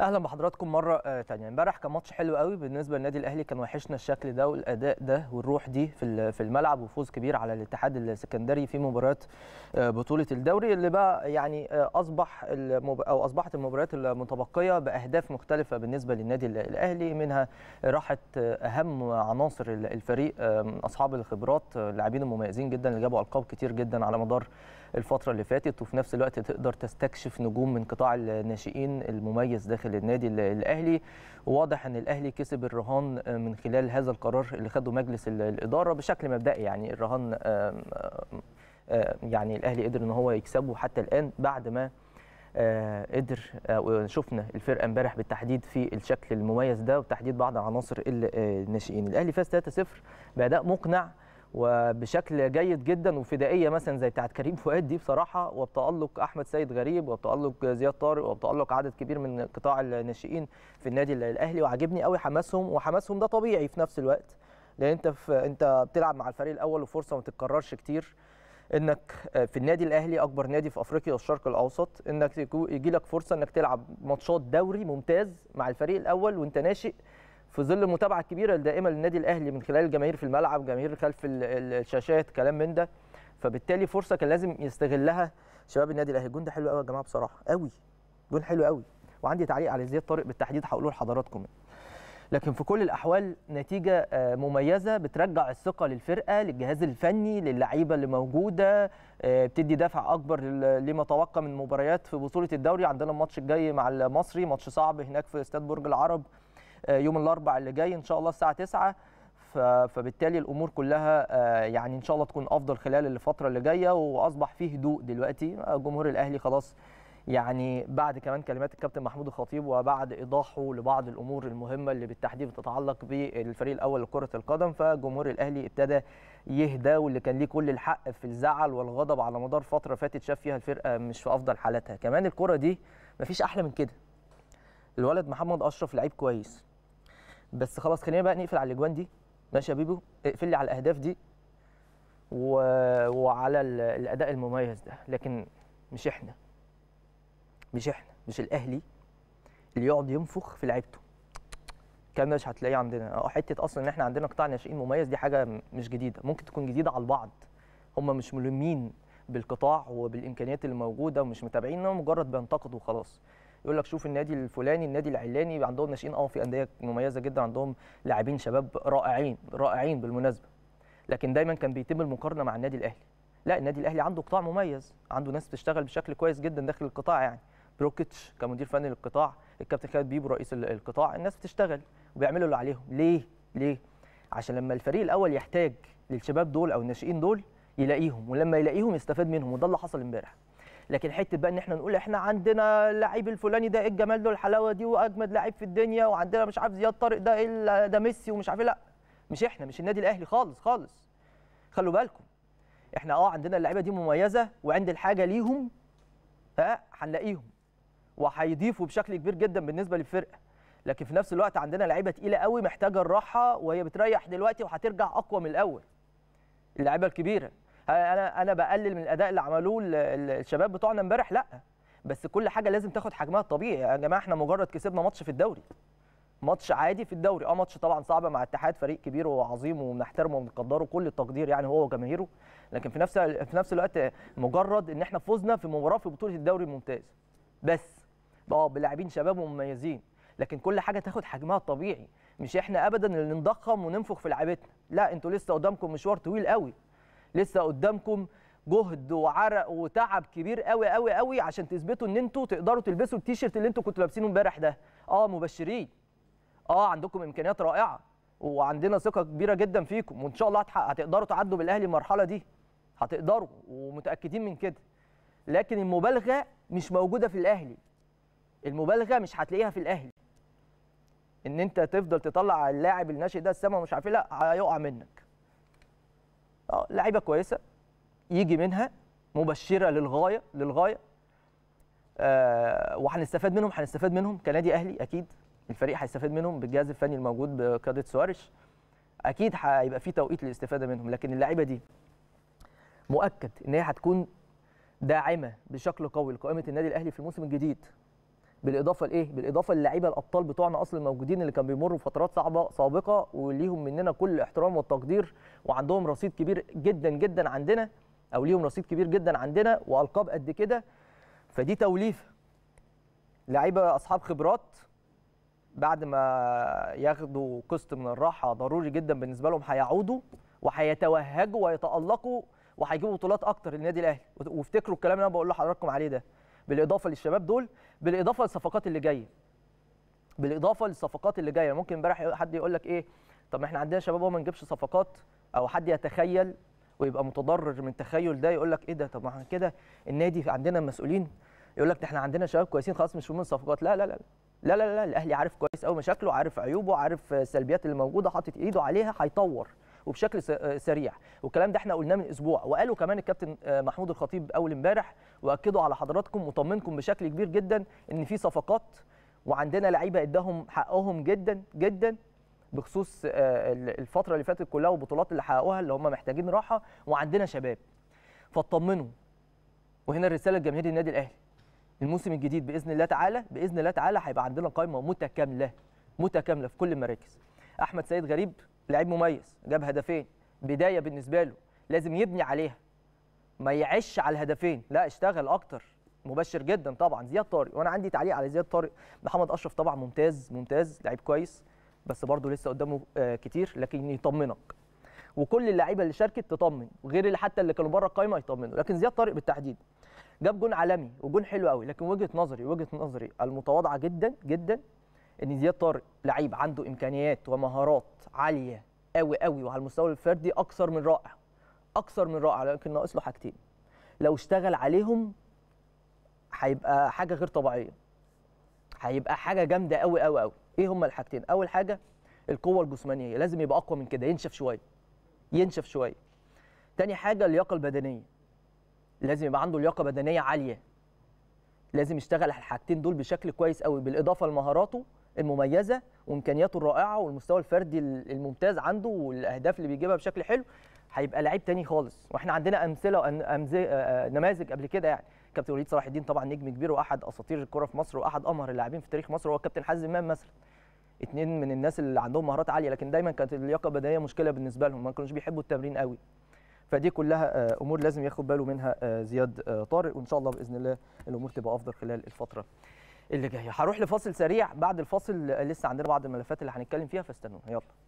اهلا بحضراتكم مره ثانيه آه، امبارح كان ماتش حلو قوي بالنسبه للنادي الاهلي كان وحشنا الشكل ده والاداء ده والروح دي في في الملعب وفوز كبير على الاتحاد السكندري في مباراه آه، بطوله الدوري اللي بقى يعني آه، اصبح المب... او اصبحت المباريات المتبقيه باهداف مختلفه بالنسبه للنادي الاهلي منها راحت اهم عناصر الفريق اصحاب الخبرات اللاعبين المميزين جدا اللي جابوا القاب كتير جدا على مدار الفتره اللي فاتت وفي نفس الوقت تقدر تستكشف نجوم من قطاع الناشئين المميز داخل النادي الاهلي واضح ان الاهلي كسب الرهان آه، من خلال هذا القرار اللي خده مجلس الاداره بشكل مبدئي يعني الرهان يعني الاهلي قدر ان هو يكسبه حتى الان بعد ما آه، قدر آه، شفنا الفرقه امبارح بالتحديد في الشكل المميز ده وتحديد بعض عناصر الناشئين الاهلي فاز 3-0 باداء مقنع وبشكل جيد جدا وفدائيه مثلا زي بتاعت كريم فؤاد دي بصراحه وبتالق احمد سيد غريب وبتالق زياد طارق وبتالق عدد كبير من قطاع الناشئين في النادي الاهلي وعاجبني قوي حماسهم وحماسهم ده طبيعي في نفس الوقت لان انت في انت بتلعب مع الفريق الاول وفرصه ما تتكررش كتير انك آه، في النادي الاهلي اكبر نادي في افريقيا والشرق الاوسط انك يجي لك فرصه انك تلعب ماتشات دوري ممتاز مع الفريق الاول وانت ناشئ في ظل المتابعه الكبيره الدائمه للنادي الاهلي من خلال الجماهير في الملعب جماهير خلف الشاشات كلام من ده فبالتالي فرصه كان لازم يستغلها شباب النادي الاهلي الجون ده حلو قوي يا جماعه بصراحه قوي جون حلو قوي وعندي تعليق على زياد طارق بالتحديد هقوله لحضراتكم لكن في كل الاحوال نتيجه آه، مميزه بترجع الثقه للفرقه للجهاز الفني للعيبه اللي موجوده آه، بتدي دافع اكبر لما توقع من مباريات في بطوله الدوري عندنا الماتش الجاي مع المصري ماتش صعب هناك في استاد برج العرب آه، يوم الاربع اللي جاي ان شاء الله الساعه 9 فبالتالي الامور كلها آه، يعني ان شاء الله تكون افضل خلال الفتره اللي جايه واصبح فيه هدوء دلوقتي آه، جمهور الاهلي خلاص يعني بعد كمان كلمات الكابتن محمود الخطيب وبعد ايضاحه لبعض الامور المهمه اللي بالتحديد بتتعلق بالفريق الاول لكره القدم فجمهور الاهلي ابتدى يهدى واللي كان ليه كل الحق في الزعل والغضب على مدار فتره فاتت شاف فيها الفرقه مش في افضل حالاتها كمان الكره دي مفيش احلى من كده الولد محمد اشرف لعيب كويس بس خلاص خلينا بقى نقفل على الاجوان دي ماشي يا بيبو اقفل لي على الاهداف دي و... وعلى الاداء المميز ده لكن مش احنا مش احنا مش الاهلي اللي يقعد ينفخ في لعيبته الكلام مش هتلاقيه عندنا اه حته اصلا ان احنا عندنا قطاع ناشئين مميز دي حاجه مش جديده ممكن تكون جديده على البعض هم مش ملمين بالقطاع وبالامكانيات اللي موجوده ومش متابعين مجرد بينتقدوا وخلاص يقول لك شوف النادي الفلاني النادي العلاني عندهم ناشئين اه في انديه مميزه جدا عندهم لاعبين شباب رائعين رائعين بالمناسبه لكن دايما كان بيتم المقارنه مع النادي الاهلي لا النادي الاهلي عنده قطاع مميز عنده ناس بتشتغل بشكل كويس جدا داخل القطاع يعني بروكيتش كمدير فني للقطاع الكابتن خالد بيبو رئيس القطاع الناس بتشتغل وبيعملوا اللي عليهم ليه ليه عشان لما الفريق الاول يحتاج للشباب دول او الناشئين دول يلاقيهم ولما يلاقيهم يستفاد منهم وده اللي حصل امبارح لكن حته بقى ان احنا نقول احنا عندنا اللعيب الفلاني ده ايه الجمال ده الحلاوه دي واجمد لعيب في الدنيا وعندنا مش عارف زياد طارق ده ايه ده ميسي ومش عارف إيه. لا مش احنا مش النادي الاهلي خالص خالص خلوا بالكم احنا اه عندنا اللعيبه دي مميزه وعند الحاجه ليهم ها هنلاقيهم وهيضيفوا بشكل كبير جدا بالنسبه للفرقه لكن في نفس الوقت عندنا لعيبه تقيله قوي محتاجه الراحه وهي بتريح دلوقتي وهترجع اقوى من الاول اللعيبه الكبيره انا انا بقلل من الاداء اللي عملوه الشباب بتوعنا امبارح لا بس كل حاجه لازم تاخد حجمها الطبيعي يا جماعه احنا مجرد كسبنا ماتش في الدوري ماتش عادي في الدوري اه ماتش طبعا صعب مع اتحاد فريق كبير وعظيم وبنحترمه وبنقدره كل التقدير يعني هو وجماهيره لكن في نفس في نفس الوقت مجرد ان احنا فزنا في مباراه في بطوله الدوري الممتاز بس اه بلاعبين شباب ومميزين لكن كل حاجه تاخد حجمها الطبيعي مش احنا ابدا اللي نضخم وننفخ في لعيبتنا لا انتوا لسه قدامكم مشوار طويل قوي لسه قدامكم جهد وعرق وتعب كبير قوي قوي قوي عشان تثبتوا ان انتوا تقدروا تلبسوا التيشيرت اللي انتوا كنتوا لابسينه امبارح ده اه مبشرين اه عندكم امكانيات رائعه وعندنا ثقه كبيره جدا فيكم وان شاء الله هتقدروا تعدوا بالاهلي المرحله دي هتقدروا ومتاكدين من كده لكن المبالغه مش موجوده في الاهلي المبالغه مش هتلاقيها في الاهلي ان انت تفضل تطلع اللاعب الناشئ ده السما ومش عارف إيه، لا هيقع منك اه لعيبه كويسه يجي منها مبشره للغايه للغايه آه وهنستفاد منهم هنستفاد منهم كنادي اهلي اكيد الفريق هيستفاد منهم بالجهاز الفني الموجود بقياده سواريش اكيد هيبقى في توقيت للاستفاده منهم لكن اللعيبه دي مؤكد ان هي هتكون داعمه بشكل قوي لقائمه النادي الاهلي في الموسم الجديد بالاضافه لايه بالاضافه للاعيبه الابطال بتوعنا اصلا موجودين اللي كانوا بيمروا بفترات صعبه سابقه وليهم مننا كل الاحترام والتقدير وعندهم رصيد كبير جدا جدا عندنا او ليهم رصيد كبير جدا عندنا والقاب قد كده فدي توليفه لعيبه اصحاب خبرات بعد ما ياخدوا قسط من الراحه ضروري جدا بالنسبه لهم هيعودوا وهيتوهجوا ويتالقوا وهيجيبوا بطولات اكتر للنادي الاهلي وافتكروا الكلام اللي انا بقول لحضراتكم عليه ده بالاضافه للشباب دول بالاضافه للصفقات اللي جايه بالاضافه للصفقات اللي جايه ممكن امبارح حد يقول لك ايه طب ما احنا عندنا شباب هو ما نجيبش صفقات او حد يتخيل ويبقى متضرر من التخيل ده يقول لك ايه ده طب ما كده النادي عندنا مسؤولين يقول لك احنا عندنا شباب كويسين خلاص مش من صفقات لا لا لا لا لا لا الاهلي عارف كويس قوي مشاكله عارف عيوبه عارف السلبيات اللي موجوده حاطط ايده عليها هيطور وبشكل آه، سريع والكلام ده احنا قلناه من اسبوع وقالوا كمان الكابتن آه، محمود الخطيب اول امبارح واكدوا على حضراتكم مطمنكم بشكل كبير جدا ان في صفقات وعندنا لعيبه اداهم حقهم جدا جدا بخصوص آه، الفتره اللي فاتت كلها والبطولات اللي حققوها اللي هم محتاجين راحه وعندنا شباب فاطمنوا وهنا الرساله لجماهير النادي الاهلي الموسم الجديد باذن الله تعالى باذن الله تعالى هيبقى عندنا قائمه متكامله متكامله في كل المراكز احمد سيد غريب لعيب مميز جاب هدفين بدايه بالنسبه له لازم يبني عليها ما يعيش على الهدفين لا اشتغل اكتر مبشر جدا طبعا زياد طارق وانا عندي تعليق على زياد طارق محمد اشرف طبعا ممتاز ممتاز لعيب كويس بس برضه لسه قدامه آه، كتير لكن يطمنك وكل اللعيبه اللي شاركت تطمن غير اللي حتى اللي كانوا بره القايمه يطمنوا لكن زياد طارق بالتحديد جاب جون عالمي وجون حلو قوي لكن وجهه نظري وجهه نظري المتواضعه جدا جدا ان زياد طارق لعيب عنده امكانيات ومهارات عاليه قوي قوي وعلى المستوى الفردي اكثر من رائع اكثر من رائع لكن ناقص له حاجتين لو اشتغل عليهم هيبقى حاجه غير طبيعيه هيبقى حاجه جامده قوي قوي قوي ايه هما الحاجتين اول حاجه القوه الجسمانيه لازم يبقى اقوى من كده ينشف شويه ينشف شويه تاني حاجه اللياقه البدنيه لازم يبقى عنده لياقه بدنيه عاليه لازم يشتغل على الحاجتين دول بشكل كويس قوي بالاضافه لمهاراته المميزه وامكانياته الرائعه والمستوى الفردي الممتاز عنده والاهداف اللي بيجيبها بشكل حلو هيبقى لعيب تاني خالص واحنا عندنا امثله آه، آه، نماذج قبل كده يعني كابتن وليد صلاح الدين طبعا نجم كبير واحد اساطير الكره في مصر واحد امهر اللاعبين في تاريخ مصر هو كابتن حازم امام مثلا اتنين من الناس اللي عندهم مهارات عاليه لكن دايما كانت اللياقه البدنيه مشكله بالنسبه لهم ما كانوش بيحبوا التمرين قوي فدي كلها آه، امور لازم ياخد باله منها زياد طارق وان شاء الله باذن الله الامور تبقى افضل خلال الفتره اللي جايه هروح لفاصل سريع بعد الفاصل لسه عندنا بعض الملفات اللي هنتكلم فيها فاستنونا يلا